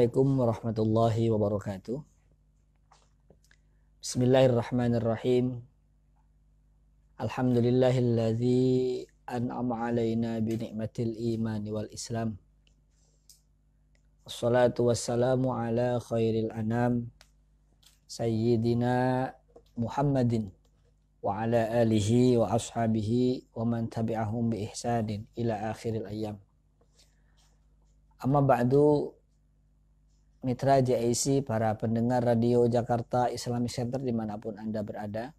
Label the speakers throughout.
Speaker 1: Assalamualaikum warahmatullahi wabarakatuh. Bismillahirrahmanirrahim. Alhamdulillahilladzi an'ama alaina bi ni'matil imani wal islam. Wassalatu wassalamu ala khairil anam sayyidina Muhammadin wa ala alihi wa ashabihi wa man tabi'ahum bi ihsanin ila akhiril ayam. Amma ba'du mitra JIC, para pendengar Radio Jakarta Islamic Center dimanapun Anda berada,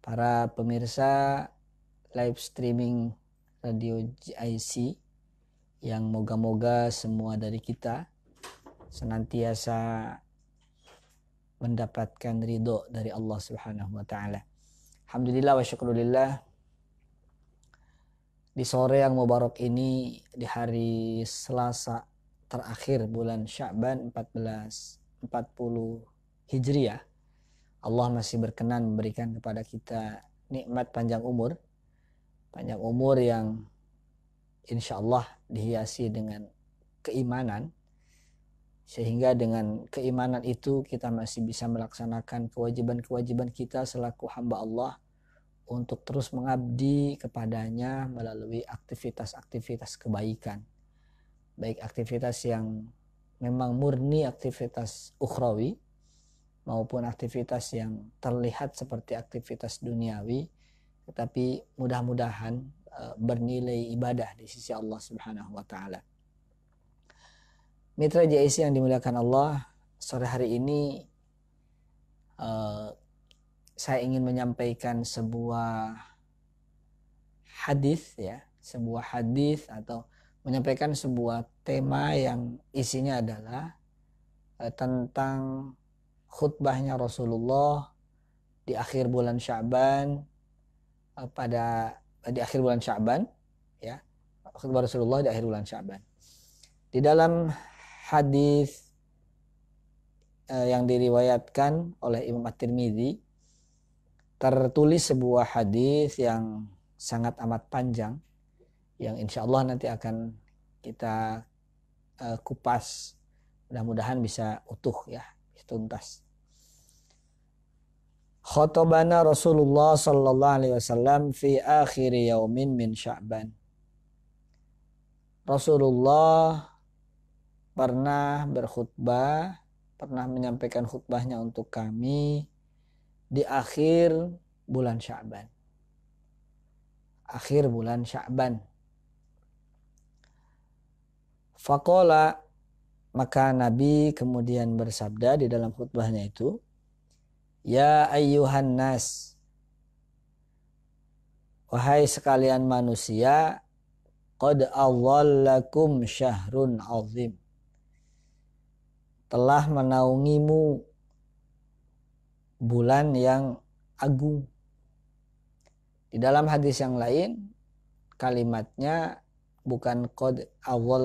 Speaker 1: para pemirsa live streaming Radio JIC yang moga-moga semua dari kita senantiasa mendapatkan ridho dari Allah Subhanahu wa taala. Alhamdulillah wa syukrulillah di sore yang mubarak ini di hari Selasa terakhir bulan Sya'ban 1440 Hijriah Allah masih berkenan memberikan kepada kita nikmat panjang umur panjang umur yang insya Allah dihiasi dengan keimanan sehingga dengan keimanan itu kita masih bisa melaksanakan kewajiban-kewajiban kita selaku hamba Allah untuk terus mengabdi kepadanya melalui aktivitas-aktivitas kebaikan baik aktivitas yang memang murni aktivitas ukhrawi maupun aktivitas yang terlihat seperti aktivitas duniawi tetapi mudah-mudahan eh, bernilai ibadah di sisi Allah Subhanahu wa taala. Mitra JIC yang dimuliakan Allah, sore hari ini eh, saya ingin menyampaikan sebuah hadis ya, sebuah hadis atau menyampaikan sebuah tema yang isinya adalah eh, tentang khutbahnya Rasulullah di akhir bulan Syaban eh, pada di akhir bulan Syaban ya khutbah Rasulullah di akhir bulan Syaban di dalam hadis eh, yang diriwayatkan oleh Imam At-Tirmidzi tertulis sebuah hadis yang sangat amat panjang yang insya Allah nanti akan kita uh, kupas mudah-mudahan bisa utuh ya tuntas khotobana Rasulullah sallallahu alaihi wasallam fi akhir yaumin min Sya'ban Rasulullah pernah berkhutbah pernah menyampaikan khutbahnya untuk kami di akhir bulan Sya'ban akhir bulan Sya'ban Fakola maka Nabi kemudian bersabda di dalam khutbahnya itu, Ya ayyuhan nas, wahai sekalian manusia, Qad awwallakum syahrun azim. Telah menaungimu bulan yang agung. Di dalam hadis yang lain, kalimatnya bukan qad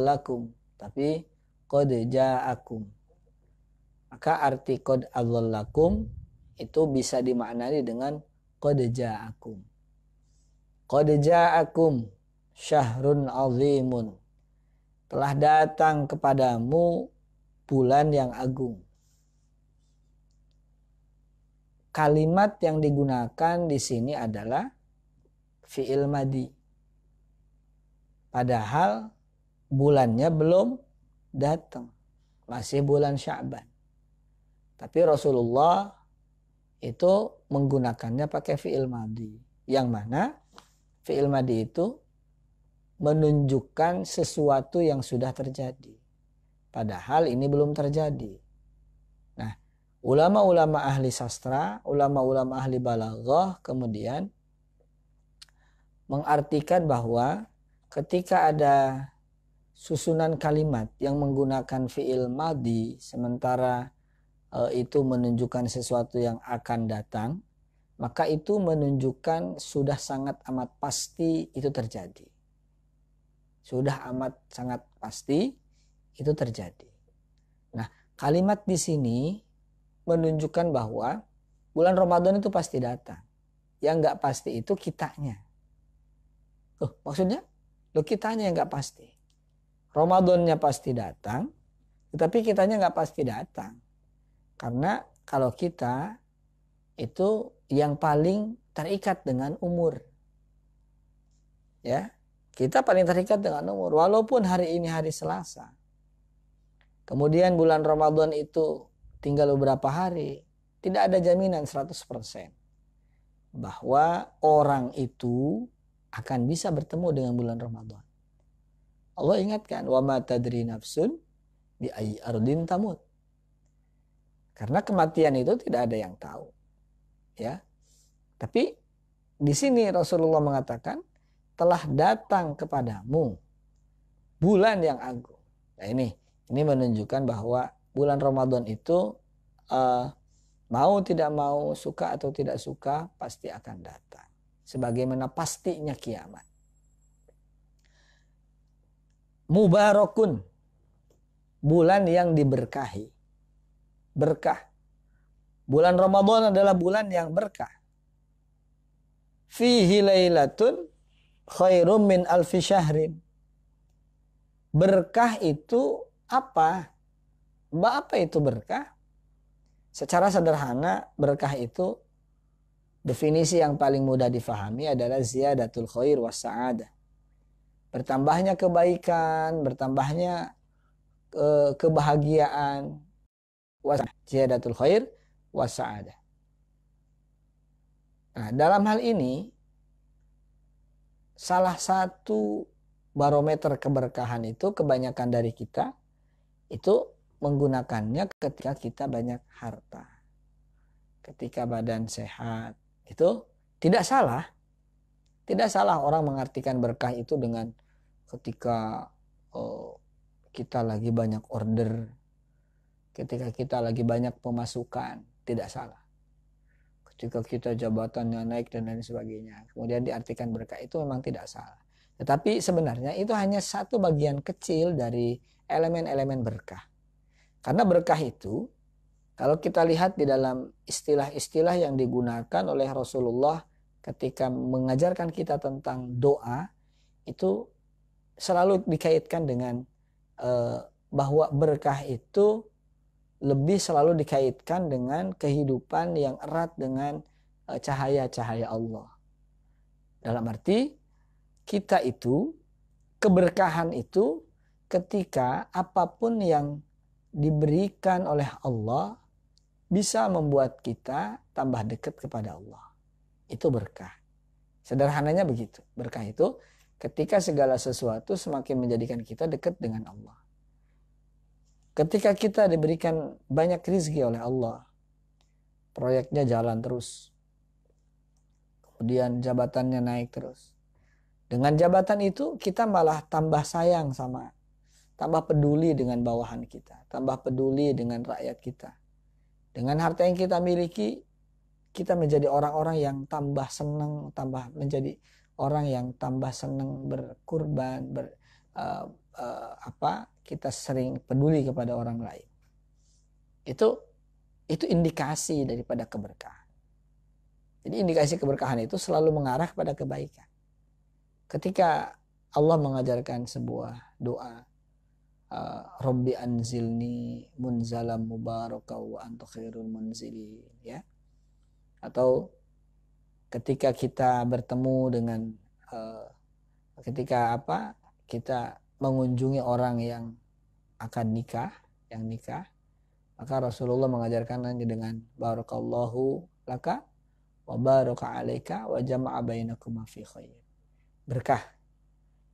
Speaker 1: lakum tapi qad ja'akum maka arti qad lakum itu bisa dimaknai dengan qad ja'akum qad ja'akum syahrun azimun telah datang kepadamu bulan yang agung kalimat yang digunakan di sini adalah fi'il madi Padahal bulannya belum datang. Masih bulan Sya'ban. Tapi Rasulullah itu menggunakannya pakai fi'il madi. Yang mana fi'il madi itu menunjukkan sesuatu yang sudah terjadi. Padahal ini belum terjadi. Nah, ulama-ulama ahli sastra, ulama-ulama ahli balaghah kemudian mengartikan bahwa ketika ada susunan kalimat yang menggunakan fiil madi sementara e, itu menunjukkan sesuatu yang akan datang, maka itu menunjukkan sudah sangat amat pasti itu terjadi. Sudah amat sangat pasti itu terjadi. Nah, kalimat di sini menunjukkan bahwa bulan Ramadan itu pasti datang. Yang nggak pasti itu kitanya. Loh, maksudnya Loh kitanya yang nggak pasti. Ramadannya pasti datang, tetapi kitanya nggak pasti datang. Karena kalau kita itu yang paling terikat dengan umur. Ya, kita paling terikat dengan umur walaupun hari ini hari Selasa. Kemudian bulan Ramadan itu tinggal beberapa hari, tidak ada jaminan 100% bahwa orang itu akan bisa bertemu dengan bulan Ramadan. Allah ingatkan, wa ma tadri nafsun bi ayi ardin tamut. Karena kematian itu tidak ada yang tahu. Ya. Tapi di sini Rasulullah mengatakan telah datang kepadamu bulan yang agung. Nah ini, ini menunjukkan bahwa bulan Ramadan itu uh, mau tidak mau, suka atau tidak suka pasti akan datang sebagaimana pastinya kiamat. Mubarakun bulan yang diberkahi. Berkah. Bulan Ramadan adalah bulan yang berkah. Fihi lailatun khairum min alfi syahrin. Berkah itu apa? Apa itu berkah? Secara sederhana berkah itu Definisi yang paling mudah difahami adalah ziyadatul khair was sa'adah. Bertambahnya kebaikan, bertambahnya ke kebahagiaan. Was ziyadatul khair was sa'adah. Nah, dalam hal ini salah satu barometer keberkahan itu kebanyakan dari kita itu menggunakannya ketika kita banyak harta. Ketika badan sehat, itu tidak salah. Tidak salah orang mengartikan berkah itu dengan ketika oh, kita lagi banyak order, ketika kita lagi banyak pemasukan, tidak salah. Ketika kita jabatannya naik dan lain sebagainya, kemudian diartikan berkah itu memang tidak salah. Tetapi sebenarnya itu hanya satu bagian kecil dari elemen-elemen berkah. Karena berkah itu kalau kita lihat di dalam istilah-istilah yang digunakan oleh Rasulullah ketika mengajarkan kita tentang doa itu selalu dikaitkan dengan eh, bahwa berkah itu lebih selalu dikaitkan dengan kehidupan yang erat dengan eh, cahaya-cahaya eh, Allah. Dalam arti kita itu keberkahan itu ketika apapun yang diberikan oleh Allah bisa membuat kita tambah dekat kepada Allah. Itu berkah. Sederhananya begitu. Berkah itu ketika segala sesuatu semakin menjadikan kita dekat dengan Allah. Ketika kita diberikan banyak rizki oleh Allah, proyeknya jalan terus. Kemudian jabatannya naik terus. Dengan jabatan itu kita malah tambah sayang sama tambah peduli dengan bawahan kita, tambah peduli dengan rakyat kita. Dengan harta yang kita miliki, kita menjadi orang-orang yang tambah senang, tambah menjadi orang yang tambah senang berkurban, ber, uh, uh, apa? Kita sering peduli kepada orang lain. Itu itu indikasi daripada keberkahan. Jadi indikasi keberkahan itu selalu mengarah kepada kebaikan. Ketika Allah mengajarkan sebuah doa, Robbi ah, Rabbi anzilni munzalam mubarakah wa anta khairul munzili ya atau ketika kita bertemu dengan uh, ketika apa kita mengunjungi orang yang akan nikah yang nikah maka Rasulullah mengajarkan dengan barakallahu laka wa baraka alaika wa jama'a bainakuma fi khair. Berkah.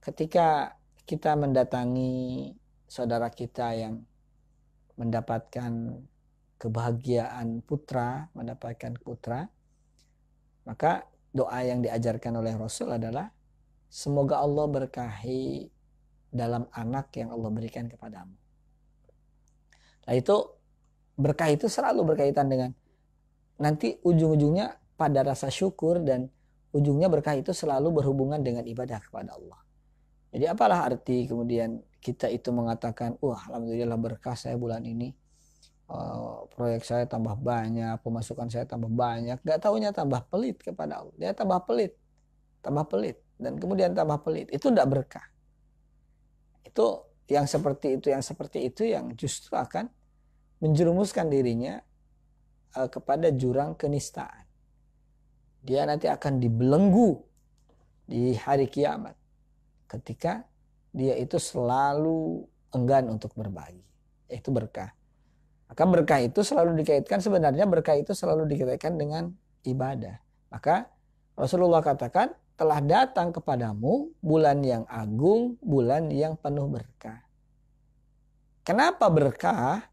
Speaker 1: Ketika kita mendatangi saudara kita yang mendapatkan kebahagiaan putra, mendapatkan putra, maka doa yang diajarkan oleh Rasul adalah semoga Allah berkahi dalam anak yang Allah berikan kepadamu. Nah itu berkah itu selalu berkaitan dengan nanti ujung-ujungnya pada rasa syukur dan ujungnya berkah itu selalu berhubungan dengan ibadah kepada Allah. Jadi apalah arti kemudian kita itu mengatakan, wah alhamdulillah berkah saya bulan ini, eh, proyek saya tambah banyak, pemasukan saya tambah banyak, gak taunya tambah pelit kepada Allah. Dia tambah pelit, tambah pelit, dan kemudian tambah pelit. Itu tidak berkah. Itu yang seperti itu, yang seperti itu yang justru akan menjerumuskan dirinya eh, kepada jurang kenistaan. Dia nanti akan dibelenggu di hari kiamat ketika dia itu selalu enggan untuk berbagi. Itu berkah. Maka berkah itu selalu dikaitkan sebenarnya berkah itu selalu dikaitkan dengan ibadah. Maka Rasulullah katakan telah datang kepadamu bulan yang agung, bulan yang penuh berkah. Kenapa berkah?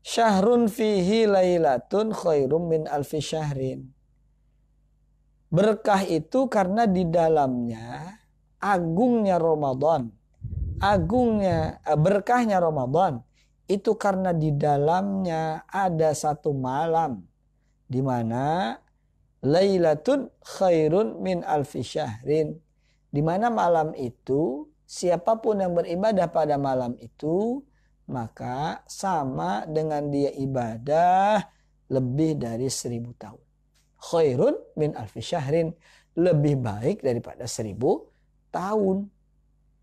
Speaker 1: Syahrun fihi lailatun khairum min alfi syahrin. Berkah itu karena di dalamnya agungnya Ramadan, agungnya eh, berkahnya Ramadan itu karena di dalamnya ada satu malam di mana Lailatul khairun min alfi syahrin. Di mana malam itu siapapun yang beribadah pada malam itu maka sama dengan dia ibadah lebih dari seribu tahun. Khairun min alfi syahrin. Lebih baik daripada seribu tahun.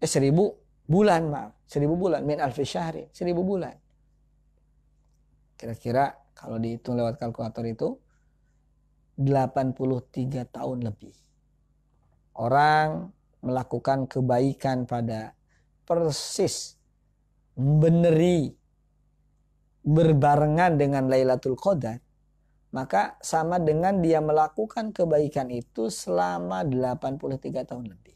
Speaker 1: Eh seribu bulan maaf. Seribu bulan. Min alfi syahri. Seribu bulan. Kira-kira kalau dihitung lewat kalkulator itu 83 tahun lebih. Orang melakukan kebaikan pada persis beneri berbarengan dengan Lailatul Qadar, maka sama dengan dia melakukan kebaikan itu selama 83 tahun lebih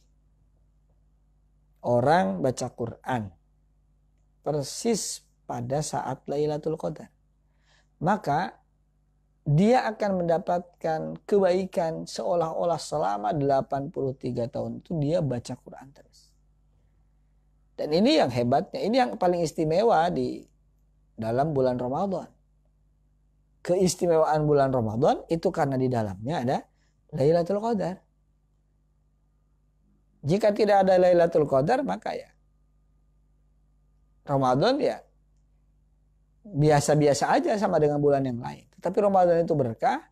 Speaker 1: orang baca Quran persis pada saat Lailatul Qadar. Maka dia akan mendapatkan kebaikan seolah-olah selama 83 tahun itu dia baca Quran terus. Dan ini yang hebatnya, ini yang paling istimewa di dalam bulan Ramadan. Keistimewaan bulan Ramadan itu karena di dalamnya ada Lailatul Qadar. Jika tidak ada Lailatul Qadar maka ya Ramadan ya biasa-biasa aja sama dengan bulan yang lain. Tetapi Ramadan itu berkah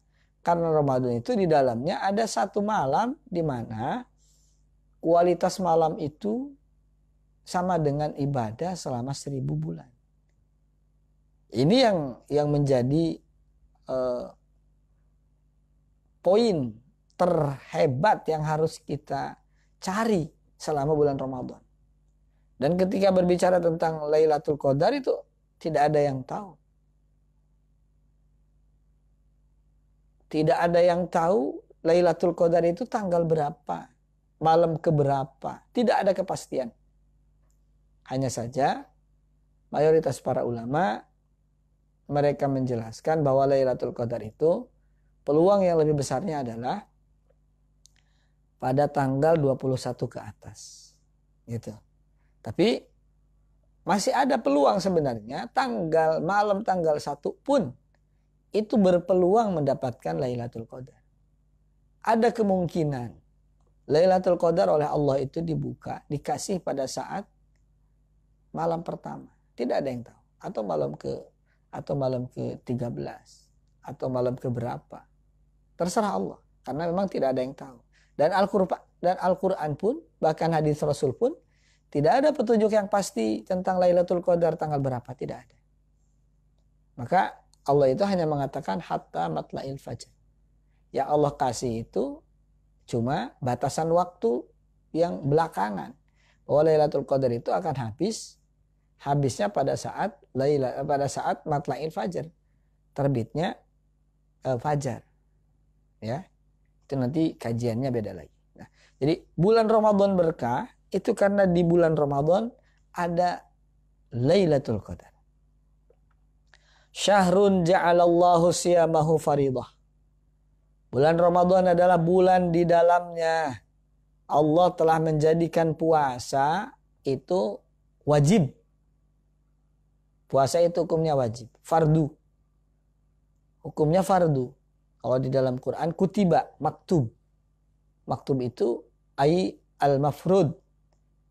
Speaker 1: karena Ramadan itu di dalamnya ada satu malam di mana kualitas malam itu sama dengan ibadah selama seribu bulan. Ini yang yang menjadi eh, poin terhebat yang harus kita cari selama bulan Ramadan. Dan ketika berbicara tentang Lailatul Qadar itu tidak ada yang tahu. Tidak ada yang tahu Lailatul Qadar itu tanggal berapa, malam keberapa, tidak ada kepastian. Hanya saja mayoritas para ulama mereka menjelaskan bahwa Lailatul Qadar itu peluang yang lebih besarnya adalah pada tanggal 21 ke atas. Gitu. Tapi masih ada peluang sebenarnya tanggal malam tanggal 1 pun itu berpeluang mendapatkan Lailatul Qadar. Ada kemungkinan Lailatul Qadar oleh Allah itu dibuka, dikasih pada saat malam pertama. Tidak ada yang tahu. Atau malam ke atau malam ke-13 atau malam ke berapa. Terserah Allah karena memang tidak ada yang tahu. Dan Al-Qur'an al pun bahkan hadis Rasul pun tidak ada petunjuk yang pasti tentang Lailatul Qadar tanggal berapa, tidak ada. Maka Allah itu hanya mengatakan hatta matla'il fajar. Ya Allah kasih itu cuma batasan waktu yang belakangan. Bahwa Lailatul Qadar itu akan habis habisnya pada saat Laila pada saat matla'il fajar. Terbitnya uh, fajar. Ya. Itu nanti kajiannya beda lagi. Nah, jadi bulan Ramadan berkah itu karena di bulan Ramadan ada Lailatul Qadar. Syahrun ja'alallahu siyamahu faridah. Bulan Ramadan adalah bulan di dalamnya Allah telah menjadikan puasa itu wajib. Puasa itu hukumnya wajib, fardu. Hukumnya fardu. Kalau di dalam Quran kutiba maktub. Maktub itu ay al mafrud.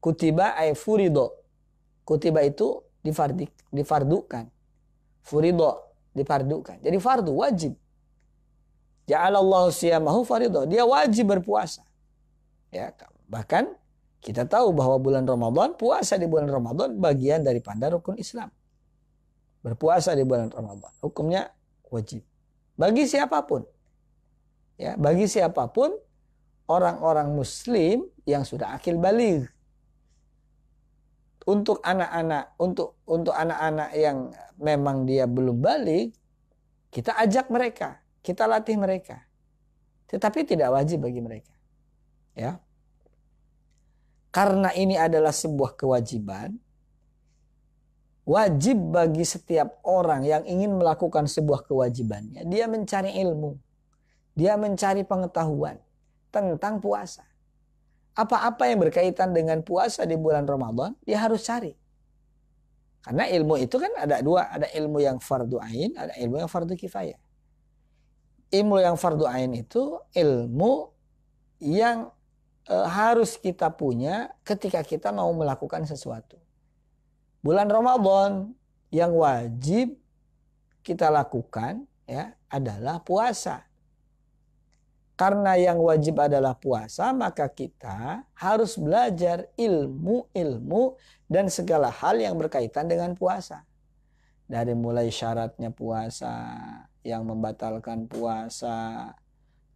Speaker 1: Kutiba ay furido. Kutiba itu difardik, difardukan. Furido difardukan. Jadi fardu wajib. Ja'alallahu siyamahu furido, Dia wajib berpuasa. Ya, bahkan kita tahu bahwa bulan Ramadan, puasa di bulan Ramadan bagian daripada rukun Islam. Berpuasa di bulan Ramadan. Hukumnya wajib. Bagi siapapun. Ya, bagi siapapun orang-orang muslim yang sudah akil balik. Untuk anak-anak, untuk untuk anak-anak yang memang dia belum balik, kita ajak mereka, kita latih mereka. Tetapi tidak wajib bagi mereka. Ya. Karena ini adalah sebuah kewajiban, Wajib bagi setiap orang yang ingin melakukan sebuah kewajibannya. Dia mencari ilmu. Dia mencari pengetahuan tentang puasa. Apa-apa yang berkaitan dengan puasa di bulan Ramadan, dia harus cari. Karena ilmu itu kan ada dua, ada ilmu yang fardu ain, ada ilmu yang fardu kifayah. Ilmu yang fardu ain itu ilmu yang eh, harus kita punya ketika kita mau melakukan sesuatu bulan Ramadan yang wajib kita lakukan ya adalah puasa. Karena yang wajib adalah puasa, maka kita harus belajar ilmu-ilmu dan segala hal yang berkaitan dengan puasa. Dari mulai syaratnya puasa, yang membatalkan puasa,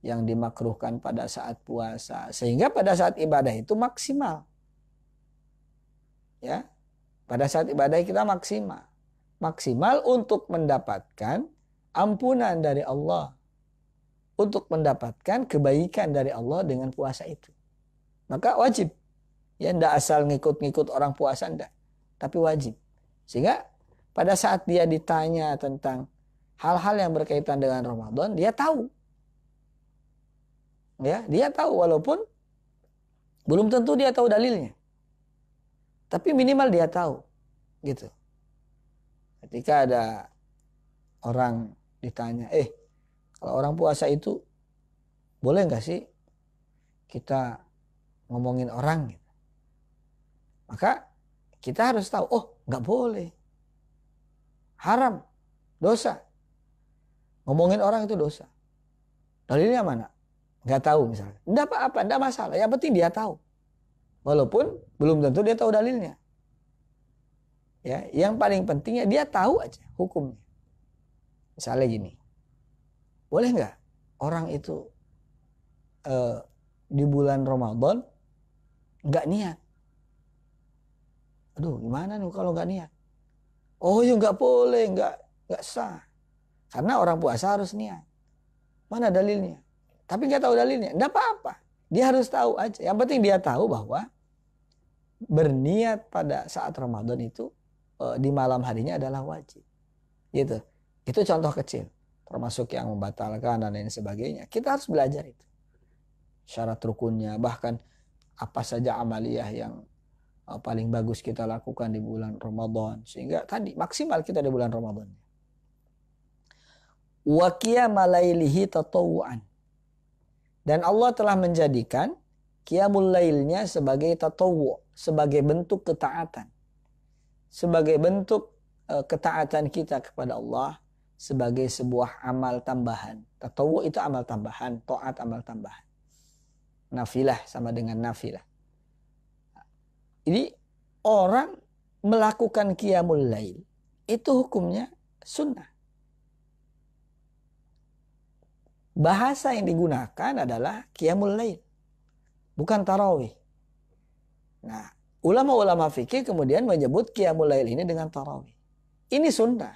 Speaker 1: yang dimakruhkan pada saat puasa, sehingga pada saat ibadah itu maksimal. Ya, pada saat ibadah kita maksimal. Maksimal untuk mendapatkan ampunan dari Allah. Untuk mendapatkan kebaikan dari Allah dengan puasa itu. Maka wajib. Ya tidak asal ngikut-ngikut orang puasa ndak. Tapi wajib. Sehingga pada saat dia ditanya tentang hal-hal yang berkaitan dengan Ramadan, dia tahu. Ya, dia tahu walaupun belum tentu dia tahu dalilnya. Tapi minimal dia tahu. Gitu. Ketika ada orang ditanya, eh kalau orang puasa itu boleh nggak sih kita ngomongin orang? Gitu. Maka kita harus tahu, oh nggak boleh. Haram, dosa. Ngomongin orang itu dosa. Dalilnya mana? Nggak tahu misalnya. Nggak apa-apa, nggak masalah. Yang penting dia tahu. Walaupun belum tentu dia tahu dalilnya. Ya, yang paling pentingnya dia tahu aja hukumnya. Misalnya gini, boleh nggak orang itu eh, di bulan Ramadan nggak niat? Aduh, gimana nih kalau nggak niat? Oh ya nggak boleh, nggak nggak sah. Karena orang puasa harus niat. Mana dalilnya? Tapi nggak tahu dalilnya. Nggak apa-apa. Dia harus tahu aja. Yang penting dia tahu bahwa berniat pada saat Ramadan itu eh, di malam harinya adalah wajib. Gitu. Itu contoh kecil. Termasuk yang membatalkan dan lain sebagainya. Kita harus belajar itu. Syarat rukunnya. Bahkan apa saja amaliyah yang eh, paling bagus kita lakukan di bulan Ramadan. Sehingga tadi maksimal kita di bulan Ramadan. Wa qiyamalailihi tatawuan. Dan Allah telah menjadikan qiyamul lailnya sebagai tatawu, sebagai bentuk ketaatan. Sebagai bentuk uh, ketaatan kita kepada Allah sebagai sebuah amal tambahan. Tatawu itu amal tambahan, taat amal tambahan. Nafilah sama dengan nafilah. Jadi orang melakukan qiyamul lail itu hukumnya sunnah. bahasa yang digunakan adalah qiyamul lail. Bukan tarawih. Nah, ulama-ulama fikih kemudian menyebut qiyamul lail ini dengan tarawih. Ini sunnah.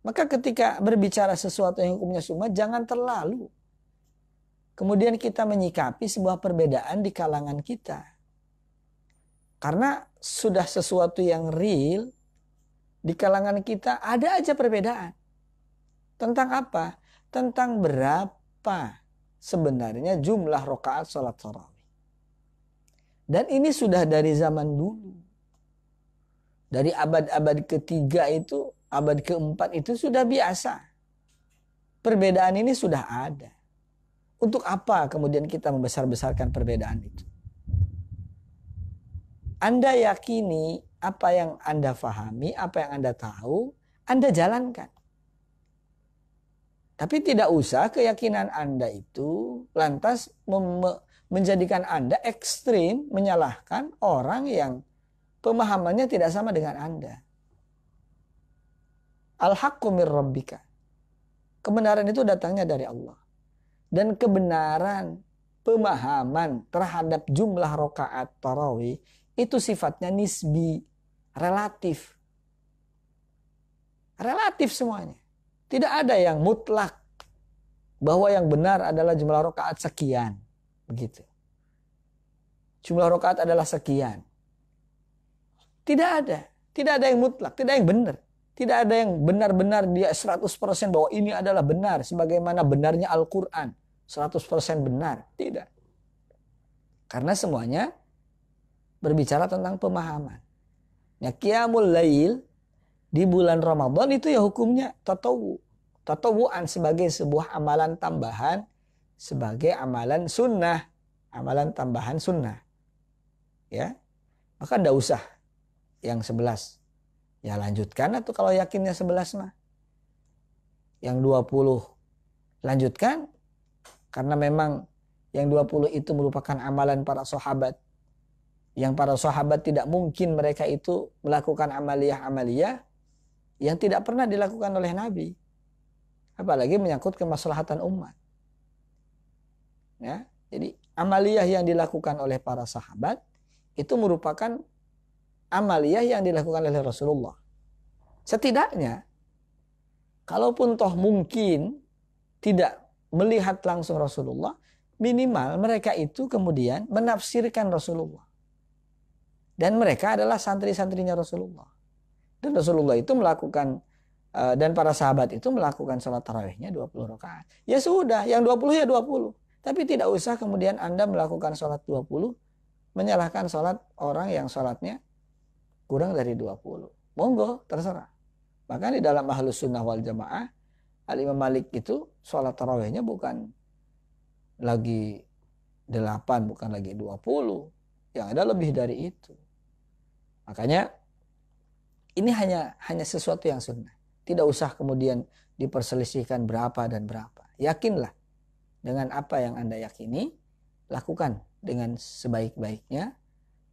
Speaker 1: Maka ketika berbicara sesuatu yang hukumnya sunnah jangan terlalu. Kemudian kita menyikapi sebuah perbedaan di kalangan kita. Karena sudah sesuatu yang real di kalangan kita ada aja perbedaan. Tentang apa? tentang berapa sebenarnya jumlah rokaat sholat tarawih. Dan ini sudah dari zaman dulu. Dari abad-abad ketiga itu, abad keempat itu sudah biasa. Perbedaan ini sudah ada. Untuk apa kemudian kita membesar-besarkan perbedaan itu? Anda yakini apa yang Anda fahami, apa yang Anda tahu, Anda jalankan. Tapi tidak usah keyakinan Anda itu lantas menjadikan Anda ekstrim menyalahkan orang yang pemahamannya tidak sama dengan Anda. al hakumir rabbika. Kebenaran itu datangnya dari Allah. Dan kebenaran pemahaman terhadap jumlah rokaat tarawih itu sifatnya nisbi, relatif. Relatif semuanya. Tidak ada yang mutlak bahwa yang benar adalah jumlah rokaat sekian. Begitu. Jumlah rokaat adalah sekian. Tidak ada. Tidak ada yang mutlak. Tidak ada yang benar. Tidak ada yang benar-benar dia 100% bahwa ini adalah benar. Sebagaimana benarnya Al-Quran. 100% benar. Tidak. Karena semuanya berbicara tentang pemahaman. Ya, qiyamul lail di bulan Ramadan itu ya hukumnya tatawu. Tatawuan sebagai sebuah amalan tambahan sebagai amalan sunnah, amalan tambahan sunnah. Ya. Maka ndak usah yang sebelas. Ya lanjutkan atau kalau yakinnya sebelas mah. Yang dua puluh lanjutkan karena memang yang 20 itu merupakan amalan para sahabat yang para sahabat tidak mungkin mereka itu melakukan amaliyah-amaliyah yang tidak pernah dilakukan oleh Nabi. Apalagi menyangkut kemaslahatan umat. Ya, jadi amaliyah yang dilakukan oleh para sahabat itu merupakan amaliyah yang dilakukan oleh Rasulullah. Setidaknya, kalaupun toh mungkin tidak melihat langsung Rasulullah, minimal mereka itu kemudian menafsirkan Rasulullah. Dan mereka adalah santri-santrinya Rasulullah. Dan Rasulullah itu melakukan eh, dan para sahabat itu melakukan sholat tarawihnya 20 rakaat. Ya sudah, yang 20 ya 20. Tapi tidak usah kemudian Anda melakukan sholat 20, menyalahkan sholat orang yang sholatnya kurang dari 20. Monggo, terserah. Bahkan di dalam ahlus sunnah wal jamaah, Al-Imam Malik itu sholat tarawihnya bukan lagi 8, bukan lagi 20. Yang ada lebih dari itu. Makanya ini hanya hanya sesuatu yang sunnah. Tidak usah kemudian diperselisihkan berapa dan berapa. Yakinlah dengan apa yang Anda yakini, lakukan dengan sebaik-baiknya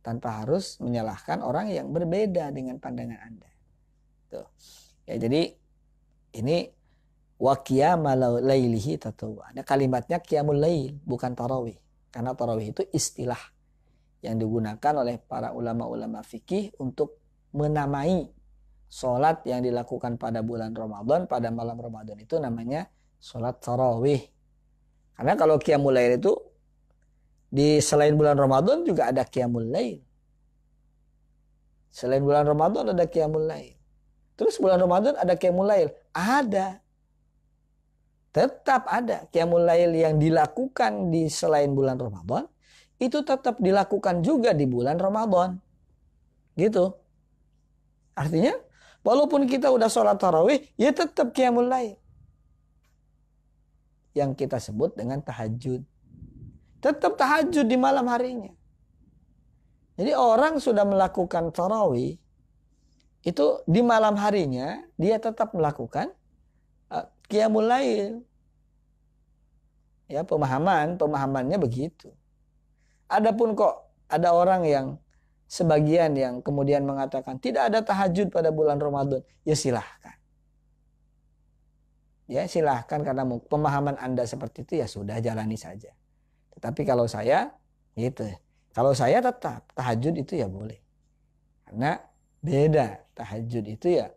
Speaker 1: tanpa harus menyalahkan orang yang berbeda dengan pandangan Anda. Tuh. Ya, jadi ini Wakia Malau lailihi Ada kalimatnya kiamul lail bukan tarawih. Karena tarawih itu istilah yang digunakan oleh para ulama-ulama fikih untuk menamai sholat yang dilakukan pada bulan Ramadan pada malam Ramadan itu namanya sholat tarawih. Karena kalau qiyamul lail itu di selain bulan Ramadan juga ada qiyamul lail. Selain bulan Ramadan ada qiyamul lail. Terus bulan Ramadan ada qiyamul lail. Ada. Tetap ada qiyamul lail yang dilakukan di selain bulan Ramadan itu tetap dilakukan juga di bulan Ramadan. Gitu. Artinya, walaupun kita udah sholat tarawih, ya tetap qiyamul lain. Yang kita sebut dengan tahajud. Tetap tahajud di malam harinya. Jadi orang sudah melakukan tarawih, itu di malam harinya dia tetap melakukan kiamulail eh, qiyamul Ya, pemahaman, pemahamannya begitu. Adapun kok ada orang yang sebagian yang kemudian mengatakan tidak ada tahajud pada bulan Ramadan, ya silahkan. Ya silahkan karena pemahaman Anda seperti itu ya sudah jalani saja. Tetapi kalau saya gitu. Kalau saya tetap tahajud itu ya boleh. Karena beda tahajud itu ya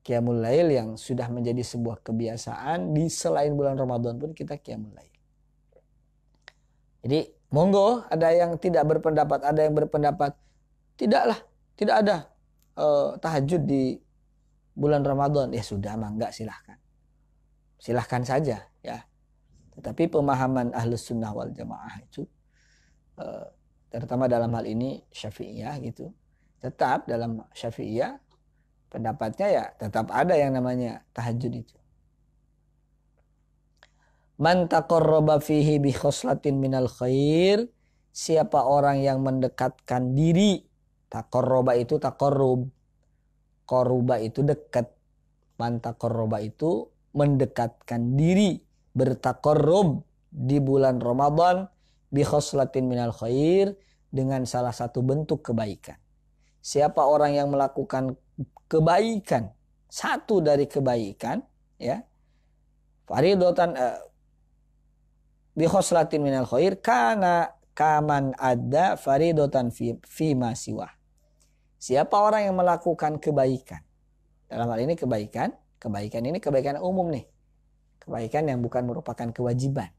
Speaker 1: Qiyamul Lail yang sudah menjadi sebuah kebiasaan di selain bulan Ramadan pun kita Qiyamul Lail. Jadi monggo ada yang tidak berpendapat, ada yang berpendapat Tidaklah, tidak ada e, tahajud di bulan Ramadan. Ya sudah, mangga silahkan. Silahkan saja ya. Tetapi pemahaman ahlus sunnah wal jamaah itu e, terutama dalam hal ini syafi'iyah gitu. Tetap dalam syafi'iyah pendapatnya ya tetap ada yang namanya tahajud itu. Man taqarraba fihi bi khoslatin minal khair. Siapa orang yang mendekatkan diri Takoroba itu takorub. Koruba itu dekat. Mantakoroba itu mendekatkan diri. Bertakorob di bulan Ramadan. Bikhoslatin minal khair. Dengan salah satu bentuk kebaikan. Siapa orang yang melakukan kebaikan. Satu dari kebaikan. ya Faridotan. Uh, eh, bikhoslatin minal khair. Karena kaman ada faridotan fi, fi masiwah Siapa orang yang melakukan kebaikan? Dalam hal ini kebaikan, kebaikan ini kebaikan umum nih. Kebaikan yang bukan merupakan kewajiban.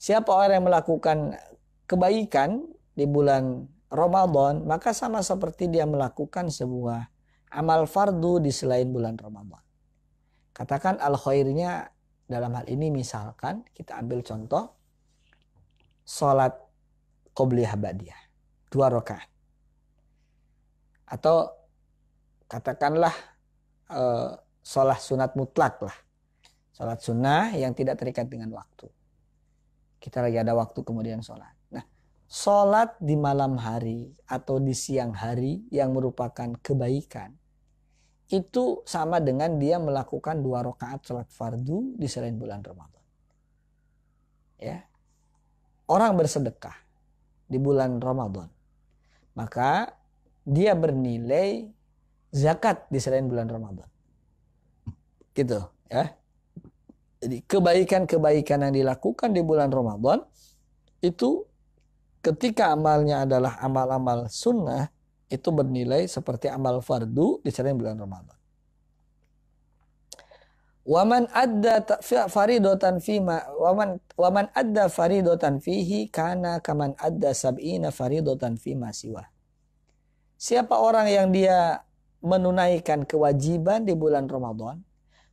Speaker 1: Siapa orang yang melakukan kebaikan di bulan Ramadan, maka sama seperti dia melakukan sebuah amal fardu di selain bulan Ramadan. Katakan al khairnya dalam hal ini misalkan kita ambil contoh salat qobliyah badiah dua rakaat atau katakanlah e, sholat sunat mutlak lah. Sholat sunnah yang tidak terikat dengan waktu. Kita lagi ada waktu kemudian sholat. Nah, sholat di malam hari atau di siang hari yang merupakan kebaikan itu sama dengan dia melakukan dua rakaat sholat fardu di selain bulan Ramadan. Ya, orang bersedekah di bulan Ramadan, maka dia bernilai zakat di selain bulan Ramadan. Gitu ya. Jadi kebaikan-kebaikan yang dilakukan di bulan Ramadan itu ketika amalnya adalah amal-amal sunnah itu bernilai seperti amal fardu di selain bulan Ramadan. Waman adda faridotan ma. waman waman adda faridotan fihi kana kaman adda sab'ina faridotan ma siwah. Siapa orang yang dia menunaikan kewajiban di bulan Ramadan,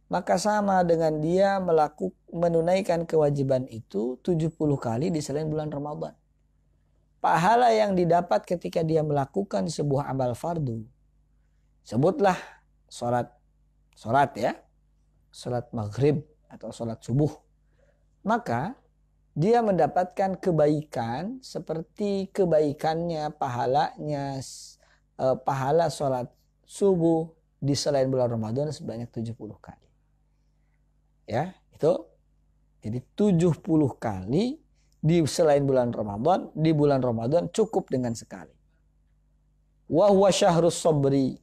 Speaker 1: maka sama dengan dia melakukan menunaikan kewajiban itu 70 kali di selain bulan Ramadan. Pahala yang didapat ketika dia melakukan sebuah amal fardu. Sebutlah sholat, sholat ya, sholat maghrib atau sholat subuh. Maka dia mendapatkan kebaikan seperti kebaikannya, pahalanya, uh, pahala sholat subuh di selain bulan Ramadan sebanyak 70 kali. Ya, itu jadi 70 kali di selain bulan Ramadan, di bulan Ramadan cukup dengan sekali. Wa huwa syahrus sabri.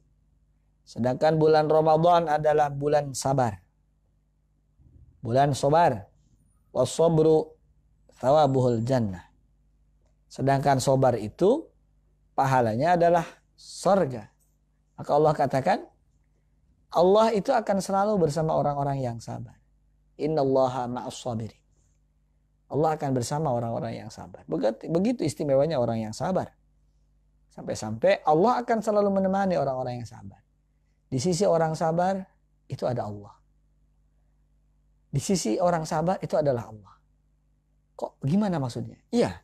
Speaker 1: Sedangkan bulan Ramadan adalah bulan sabar. Bulan sabar. sabru thawabul jannah. Sedangkan sobar itu pahalanya adalah sorga. Maka Allah katakan, Allah itu akan selalu bersama orang-orang yang sabar. Innallaha ma'as sabiri. Allah akan bersama orang-orang yang sabar. Begitu istimewanya orang yang sabar. Sampai-sampai Allah akan selalu menemani orang-orang yang sabar. Di sisi orang sabar itu ada Allah. Di sisi orang sabar itu adalah Allah. Kok gimana maksudnya? Iya.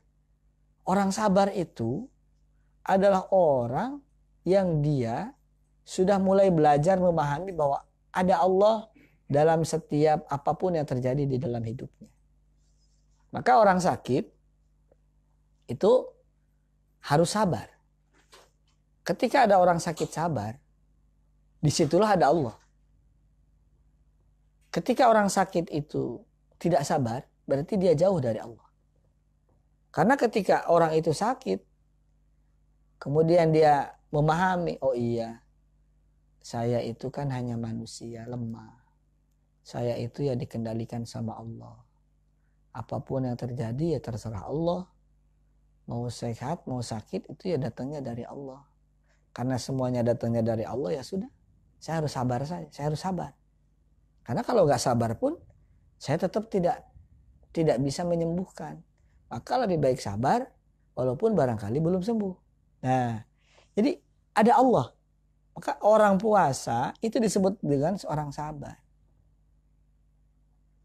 Speaker 1: Orang sabar itu adalah orang yang dia sudah mulai belajar memahami bahwa ada Allah dalam setiap apapun yang terjadi di dalam hidupnya. Maka orang sakit itu harus sabar. Ketika ada orang sakit sabar, disitulah ada Allah. Ketika orang sakit itu tidak sabar, berarti dia jauh dari Allah. Karena ketika orang itu sakit, kemudian dia memahami oh iya saya itu kan hanya manusia lemah saya itu ya dikendalikan sama Allah apapun yang terjadi ya terserah Allah mau sehat mau sakit itu ya datangnya dari Allah karena semuanya datangnya dari Allah ya sudah saya harus sabar saja saya harus sabar karena kalau nggak sabar pun saya tetap tidak tidak bisa menyembuhkan maka lebih baik sabar walaupun barangkali belum sembuh nah jadi ada Allah. Maka orang puasa itu disebut dengan seorang sabar.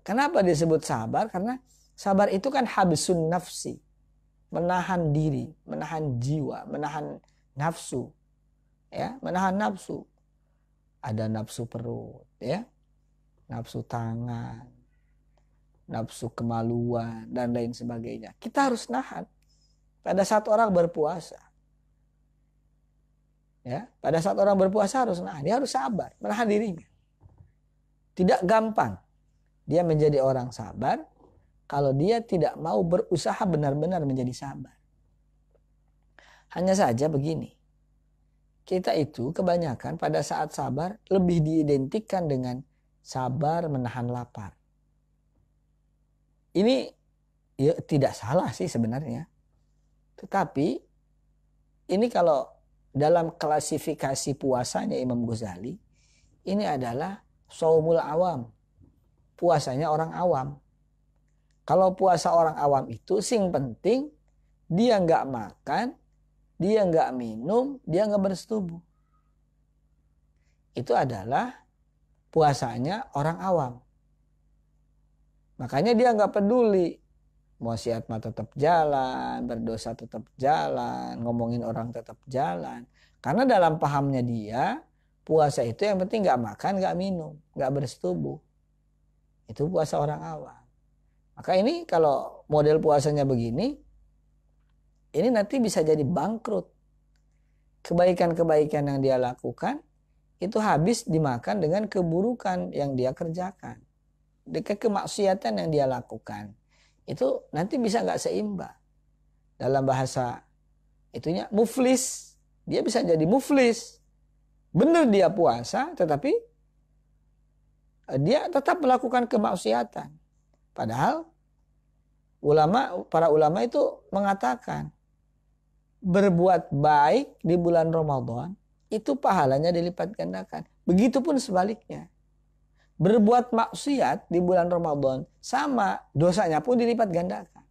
Speaker 1: Kenapa disebut sabar? Karena sabar itu kan habsun nafsi. Menahan diri, menahan jiwa, menahan nafsu. Ya, menahan nafsu. Ada nafsu perut, ya. Nafsu tangan, nafsu kemaluan dan lain sebagainya. Kita harus nahan. Pada saat orang berpuasa, Ya, pada saat orang berpuasa harus nah dia harus sabar, menahan dirinya. Tidak gampang dia menjadi orang sabar kalau dia tidak mau berusaha benar-benar menjadi sabar. Hanya saja begini. Kita itu kebanyakan pada saat sabar lebih diidentikan dengan sabar menahan lapar. Ini ya, tidak salah sih sebenarnya. Tetapi ini kalau dalam klasifikasi puasanya Imam Ghazali ini adalah saumul awam. Puasanya orang awam. Kalau puasa orang awam itu sing penting dia nggak makan, dia nggak minum, dia nggak bersetubuh. Itu adalah puasanya orang awam. Makanya dia nggak peduli Muasiat mah tetap jalan, berdosa tetap jalan, ngomongin orang tetap jalan. Karena dalam pahamnya dia, puasa itu yang penting gak makan, gak minum, gak bersetubuh. Itu puasa orang awam. Maka ini kalau model puasanya begini, ini nanti bisa jadi bangkrut. Kebaikan-kebaikan yang dia lakukan itu habis dimakan dengan keburukan yang dia kerjakan. Dekat kemaksiatan yang dia lakukan itu nanti bisa nggak seimbang. Dalam bahasa itunya muflis, dia bisa jadi muflis. Benar dia puasa tetapi eh, dia tetap melakukan kemaksiatan. Padahal ulama para ulama itu mengatakan berbuat baik di bulan Ramadan itu pahalanya dilipat gandakan. Begitupun sebaliknya berbuat maksiat di bulan Ramadan sama dosanya pun dilipat gandakan.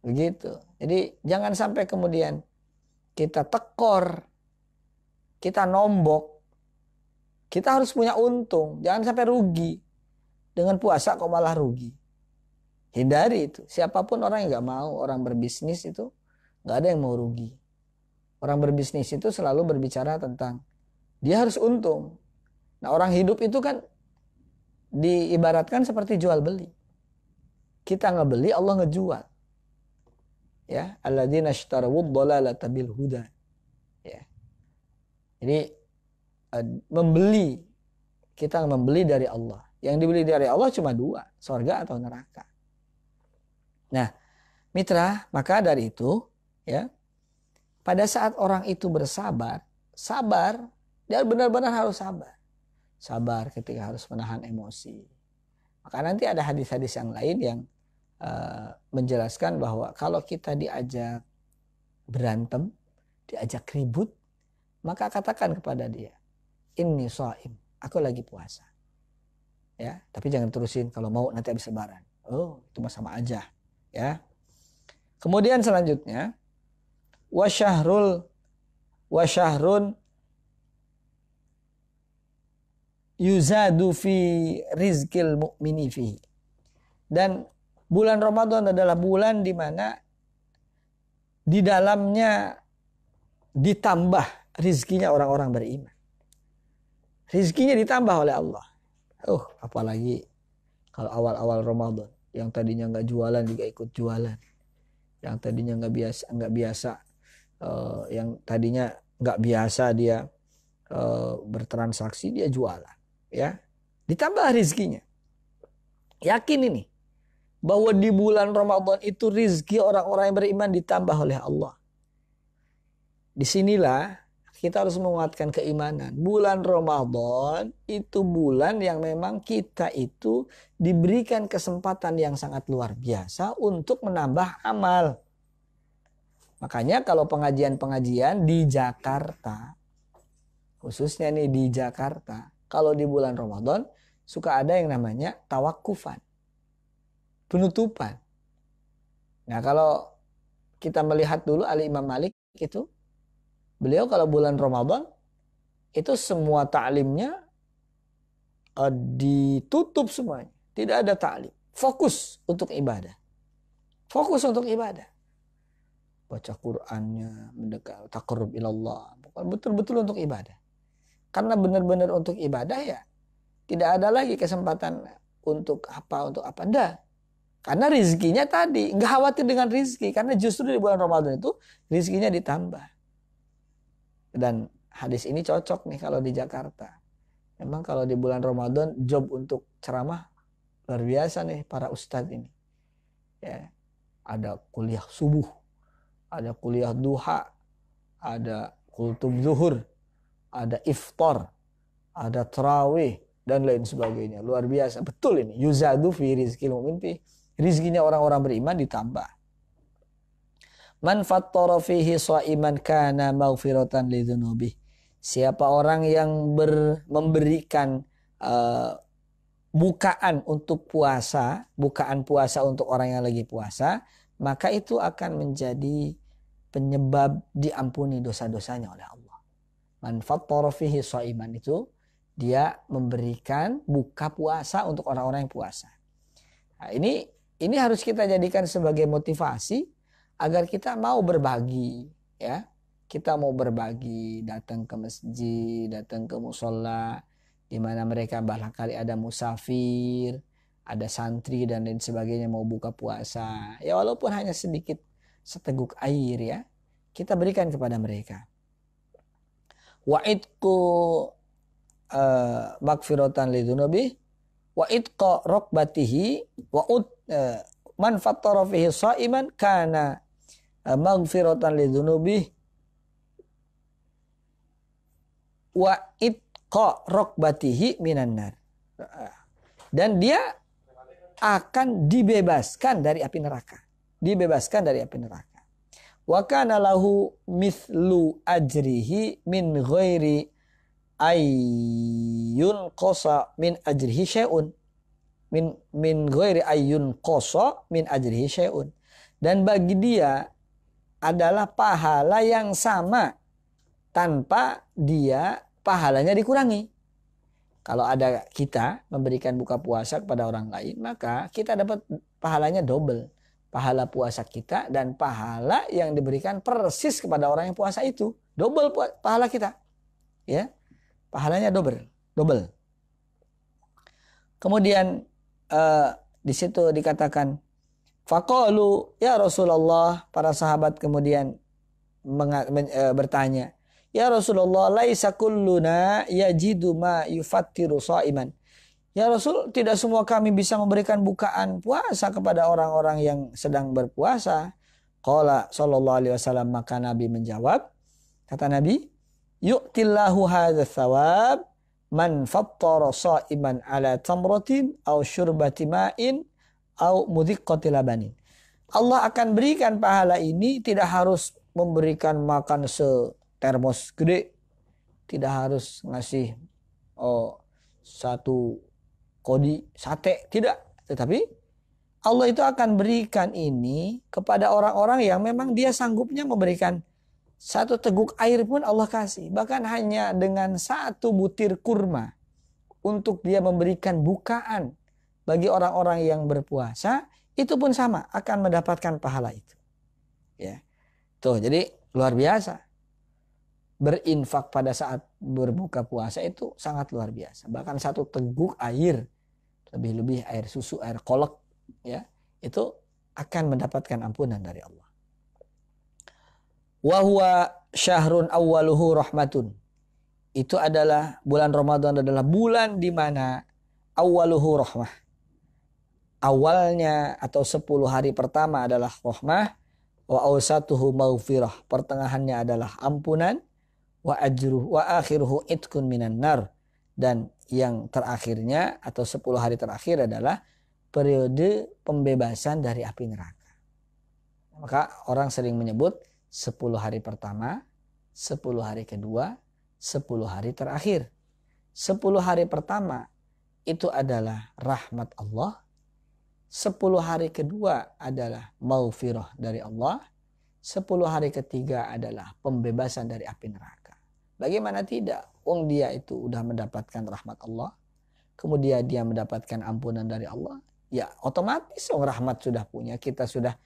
Speaker 1: Begitu. Jadi jangan sampai kemudian kita tekor, kita nombok, kita harus punya untung, jangan sampai rugi. Dengan puasa kok malah rugi. Hindari itu. Siapapun orang yang gak mau, orang berbisnis itu gak ada yang mau rugi. Orang berbisnis itu selalu berbicara tentang dia harus untung. Nah orang hidup itu kan diibaratkan seperti jual beli. Kita ngebeli Allah ngejual. Ya, alladzina ashtarawud dhalalata bil huda. Ya. Jadi eh, membeli kita membeli dari Allah. Yang dibeli dari Allah cuma dua, surga atau neraka. Nah, mitra, maka dari itu ya pada saat orang itu bersabar, sabar, dia benar-benar harus sabar sabar ketika harus menahan emosi. Maka nanti ada hadis-hadis yang lain yang uh, menjelaskan bahwa kalau kita diajak berantem, diajak ribut, maka katakan kepada dia, ini soim, aku lagi puasa. Ya, tapi jangan terusin kalau mau nanti habis lebaran. Oh, itu mah sama aja, ya. Kemudian selanjutnya wasyahrul wasyahrun yuzadu fi rizkil mu'mini fi. Dan bulan Ramadan adalah bulan di mana di dalamnya ditambah rizkinya orang-orang beriman. Rizkinya ditambah oleh Allah. Oh, apalagi kalau awal-awal Ramadan yang tadinya nggak jualan juga ikut jualan, yang tadinya nggak biasa nggak biasa, uh, yang tadinya nggak biasa dia uh, bertransaksi dia jualan ya ditambah rizkinya yakin ini bahwa di bulan Ramadan itu rizki orang-orang yang beriman ditambah oleh Allah disinilah kita harus menguatkan keimanan bulan Ramadan itu bulan yang memang kita itu diberikan kesempatan yang sangat luar biasa untuk menambah amal makanya kalau pengajian-pengajian di Jakarta khususnya nih di Jakarta kalau di bulan Ramadan suka ada yang namanya tawakufan. Penutupan. Nah kalau kita melihat dulu Ali Imam Malik itu beliau kalau bulan Ramadan itu semua taklimnya uh, eh, ditutup semuanya. Tidak ada taklim. Fokus untuk ibadah. Fokus untuk ibadah. Baca Qur'annya, mendekat, takarrub ilallah. Betul-betul untuk ibadah. Karena benar-benar untuk ibadah ya tidak ada lagi kesempatan untuk apa untuk apa dah. Karena rizkinya tadi nggak khawatir dengan rizki karena justru di bulan Ramadan itu rizkinya ditambah. Dan hadis ini cocok nih kalau di Jakarta. Memang kalau di bulan Ramadan job untuk ceramah luar biasa nih para ustadz ini. Ya, ada kuliah subuh, ada kuliah duha, ada kultum zuhur, ada iftar, ada terawih, dan lain sebagainya. Luar biasa. Betul ini. Yuzadu fi rizkil mu'min fi. Rizkinya orang-orang beriman ditambah. Man fattara fihi sha'iman kana maghfiratan Siapa orang yang ber, memberikan uh, bukaan untuk puasa, bukaan puasa untuk orang yang lagi puasa, maka itu akan menjadi penyebab diampuni dosa-dosanya oleh Allah manfaatorofihi soiman itu dia memberikan buka puasa untuk orang-orang yang puasa. Nah, ini ini harus kita jadikan sebagai motivasi agar kita mau berbagi ya. Kita mau berbagi, datang ke masjid, datang ke musola di mana mereka barangkali ada musafir, ada santri dan lain sebagainya mau buka puasa. Ya walaupun hanya sedikit seteguk air ya, kita berikan kepada mereka wa itku uh, eh, magfiratan lidunubi wa itqa rokbatihi wa ut eh, man fattara fihi saiman kana uh, eh, magfiratan lidunubi wa itqa rokbatihi minan nar dan dia akan dibebaskan dari api neraka dibebaskan dari api neraka wa kana lahu mithlu ajrihi min ghairi ayyun qasa min ajrihi syai'un min min ghairi ayyun qasa min ajrihi syai'un dan bagi dia adalah pahala yang sama tanpa dia pahalanya dikurangi kalau ada kita memberikan buka puasa kepada orang lain maka kita dapat pahalanya double pahala puasa kita dan pahala yang diberikan persis kepada orang yang puasa itu. Double pahala kita. Ya. Pahalanya double, double. Kemudian uh, di situ dikatakan fakolu ya Rasulullah para sahabat kemudian eh, bertanya Ya Rasulullah laisa kulluna yajidu ma yufattiru saiman Ya Rasul, tidak semua kami bisa memberikan bukaan puasa kepada orang-orang yang sedang berpuasa. Qala sallallahu alaihi wasallam maka Nabi menjawab, kata Nabi, yu'tillahu hadza thawab man fattara sa'iman ala tamratin au syurbati ma'in au mudhiqqati labanin. Allah akan berikan pahala ini tidak harus memberikan makan termos gede, tidak harus ngasih oh satu kodi sate tidak tetapi Allah itu akan berikan ini kepada orang-orang yang memang dia sanggupnya memberikan satu teguk air pun Allah kasih bahkan hanya dengan satu butir kurma untuk dia memberikan bukaan bagi orang-orang yang berpuasa itu pun sama akan mendapatkan pahala itu ya tuh jadi luar biasa berinfak pada saat berbuka puasa itu sangat luar biasa. Bahkan satu teguk air, lebih-lebih air susu, air kolok ya itu akan mendapatkan ampunan dari Allah. Wahwa syahrun awaluhu rahmatun. Itu adalah bulan Ramadan adalah bulan di mana awaluhu rahmah. Awalnya atau sepuluh hari pertama adalah rahmah, wa awsatuhu maufirah Pertengahannya adalah ampunan, wa ajruh wa akhiruhu itkun minan nar dan yang terakhirnya atau 10 hari terakhir adalah periode pembebasan dari api neraka. Maka orang sering menyebut 10 hari pertama, 10 hari kedua, 10 hari terakhir. 10 hari pertama itu adalah rahmat Allah. 10 hari kedua adalah maufirah dari Allah. 10 hari ketiga adalah pembebasan dari api neraka. Bagaimana tidak? Wong dia itu udah mendapatkan rahmat Allah, kemudian dia mendapatkan ampunan dari Allah, ya otomatis wong rahmat sudah punya, kita sudah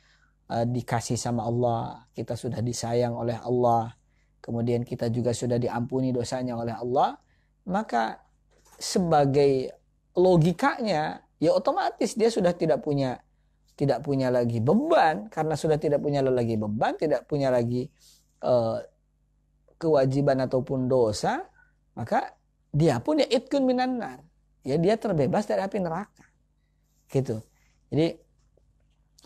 Speaker 1: uh, dikasih sama Allah, kita sudah disayang oleh Allah, kemudian kita juga sudah diampuni dosanya oleh Allah, maka sebagai logikanya ya otomatis dia sudah tidak punya tidak punya lagi beban karena sudah tidak punya lagi beban, tidak punya lagi uh, kewajiban ataupun dosa, maka dia pun ya itkun minan nar. Ya dia terbebas dari api neraka. Gitu. Jadi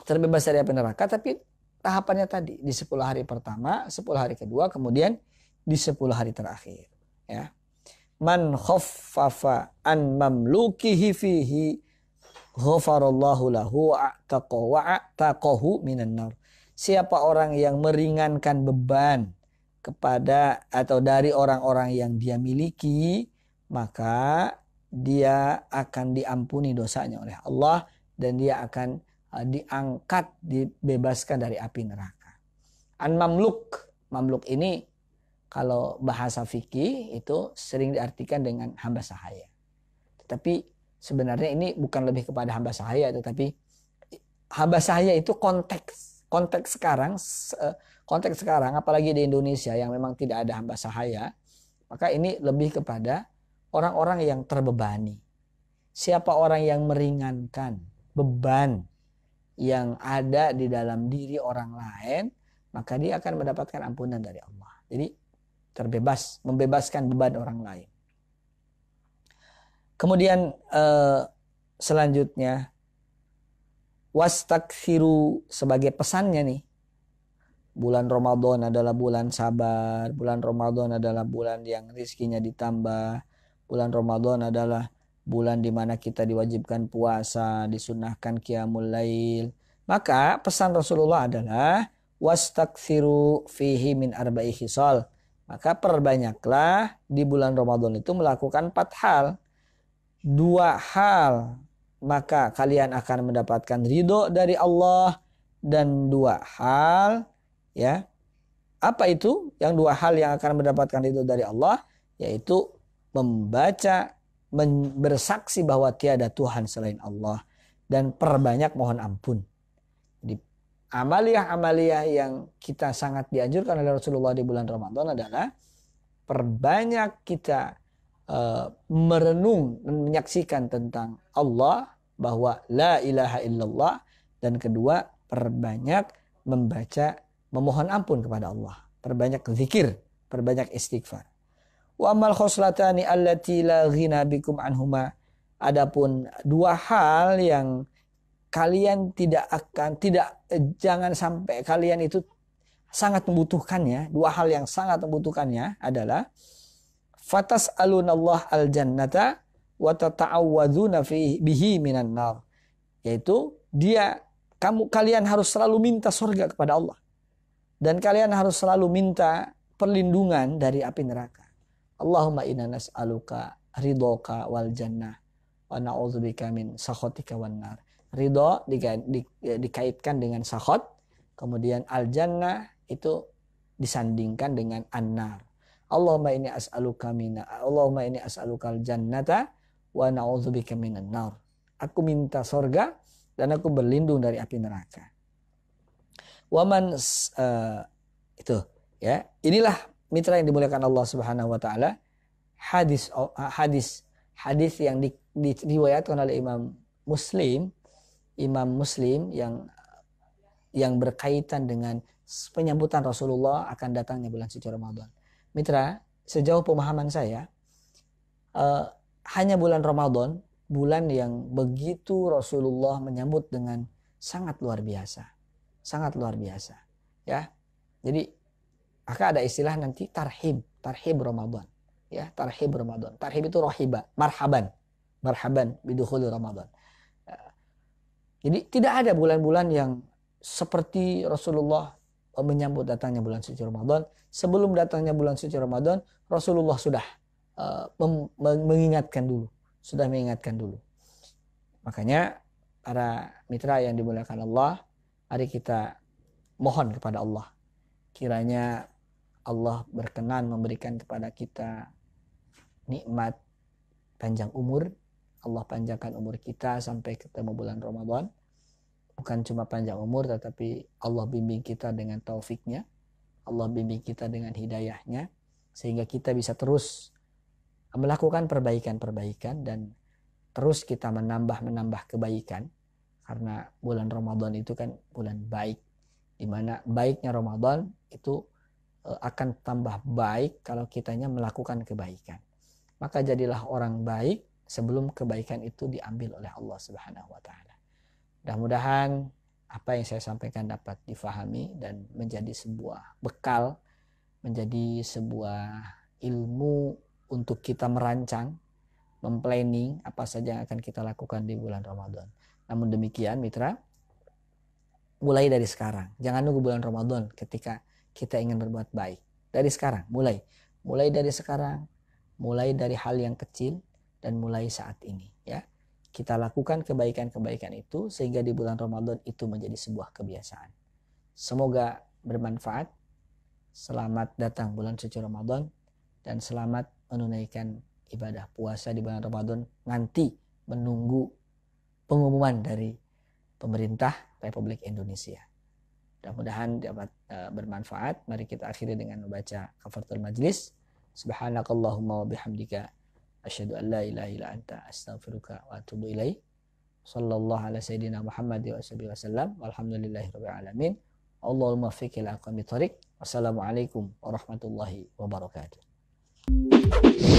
Speaker 1: terbebas dari api neraka tapi tahapannya tadi di 10 hari pertama, 10 hari kedua, kemudian di 10 hari terakhir, ya. Man khaffafa an mamlukihi fihi ghafarallahu lahu wa minan nar. Siapa orang yang meringankan beban kepada atau dari orang-orang yang dia miliki, maka dia akan diampuni dosanya oleh Allah dan dia akan uh, diangkat, dibebaskan dari api neraka. An mamluk, mamluk ini kalau bahasa fikih itu sering diartikan dengan hamba sahaya. Tetapi sebenarnya ini bukan lebih kepada hamba sahaya, tetapi hamba sahaya itu konteks konteks sekarang konteks sekarang apalagi di Indonesia yang memang tidak ada hamba sahaya, maka ini lebih kepada orang-orang yang terbebani. Siapa orang yang meringankan beban yang ada di dalam diri orang lain, maka dia akan mendapatkan ampunan dari Allah. Jadi terbebas, membebaskan beban orang lain. Kemudian eh, selanjutnya was sebagai pesannya nih bulan Ramadan adalah bulan sabar, bulan Ramadan adalah bulan yang rizkinya ditambah, bulan Ramadan adalah bulan di mana kita diwajibkan puasa, disunahkan qiyamul lail. Maka pesan Rasulullah adalah wastakthiru fihi min arba'i hisal. Maka perbanyaklah di bulan Ramadan itu melakukan empat hal. Dua hal maka kalian akan mendapatkan ridho dari Allah dan dua hal ya apa itu yang dua hal yang akan mendapatkan itu dari Allah yaitu membaca bersaksi bahwa tiada Tuhan selain Allah dan perbanyak mohon ampun di amaliah-amaliah yang kita sangat dianjurkan oleh Rasulullah di bulan Ramadan adalah perbanyak kita uh, merenung dan menyaksikan tentang Allah bahwa la ilaha illallah dan kedua perbanyak membaca memohon ampun kepada Allah. Perbanyak zikir, perbanyak istighfar. Wa amal khoslatani allati la ghina bikum anhuma. Adapun dua hal yang kalian tidak akan tidak eh, jangan sampai kalian itu sangat membutuhkannya. Dua hal yang sangat membutuhkannya adalah fatas alunallah al jannata wa tata'awwadzuna bihi minan nar. Yaitu dia kamu kalian harus selalu minta surga kepada Allah dan kalian harus selalu minta perlindungan dari api neraka. Allahumma inna nas'aluka ridhoka wal jannah wa na'udzubika min sakhatika wan nar. Ridho dikaitkan dengan sakhot, kemudian al jannah itu disandingkan dengan annar. Allahumma inni as'aluka mina Allahumma inni as'aluka al jannata wa na'udzubika minan nar. Aku minta sorga dan aku berlindung dari api neraka waman uh, itu ya inilah mitra yang dimuliakan Allah Subhanahu wa taala hadis hadis hadis yang di, diriwayatkan oleh Imam Muslim Imam Muslim yang yang berkaitan dengan penyambutan Rasulullah akan datangnya bulan suci Ramadan. Mitra, sejauh pemahaman saya uh, hanya bulan Ramadan, bulan yang begitu Rasulullah menyambut dengan sangat luar biasa sangat luar biasa ya jadi maka ada istilah nanti tarhib tarhib Ramadan ya tarhib Ramadan tarhib itu rohiba marhaban marhaban bidukhul Ramadan jadi tidak ada bulan-bulan yang seperti Rasulullah menyambut datangnya bulan suci Ramadan sebelum datangnya bulan suci Ramadan Rasulullah sudah eh, mengingatkan dulu sudah mengingatkan dulu makanya para mitra yang dimuliakan Allah Mari kita mohon kepada Allah. Kiranya Allah berkenan memberikan kepada kita nikmat panjang umur. Allah panjangkan umur kita sampai ketemu bulan Ramadan. Bukan cuma panjang umur tetapi Allah bimbing kita dengan taufiknya. Allah bimbing kita dengan hidayahnya. Sehingga kita bisa terus melakukan perbaikan-perbaikan dan terus kita menambah-menambah kebaikan karena bulan Ramadan itu kan bulan baik dimana baiknya Ramadan itu e, akan tambah baik kalau kitanya melakukan kebaikan maka jadilah orang baik sebelum kebaikan itu diambil oleh Allah Subhanahu wa taala. Mudah-mudahan apa yang saya sampaikan dapat difahami dan menjadi sebuah bekal, menjadi sebuah ilmu untuk kita merancang, memplanning apa saja yang akan kita lakukan di bulan Ramadan. Namun demikian mitra, mulai dari sekarang. Jangan nunggu bulan Ramadan ketika kita ingin berbuat baik. Dari sekarang, mulai. Mulai dari sekarang, mulai dari hal yang kecil dan mulai saat ini ya. Kita lakukan kebaikan-kebaikan itu sehingga di bulan Ramadan itu menjadi sebuah kebiasaan. Semoga bermanfaat. Selamat datang bulan suci Ramadan dan selamat menunaikan ibadah puasa di bulan Ramadan nanti menunggu pengumuman dari pemerintah Republik Indonesia. Mudah-mudahan dapat uh, bermanfaat. Mari kita akhiri dengan membaca kafaratul majlis. Subhanakallahumma wa bihamdika asyhadu an la ilaha illa anta astaghfiruka wa atubu ilaik. Sallallahu ala sayidina Muhammad wa alihi wasallam. Walhamdulillahirabbil alamin. Allahumma fiq ila aqwamit Wassalamualaikum warahmatullahi wabarakatuh.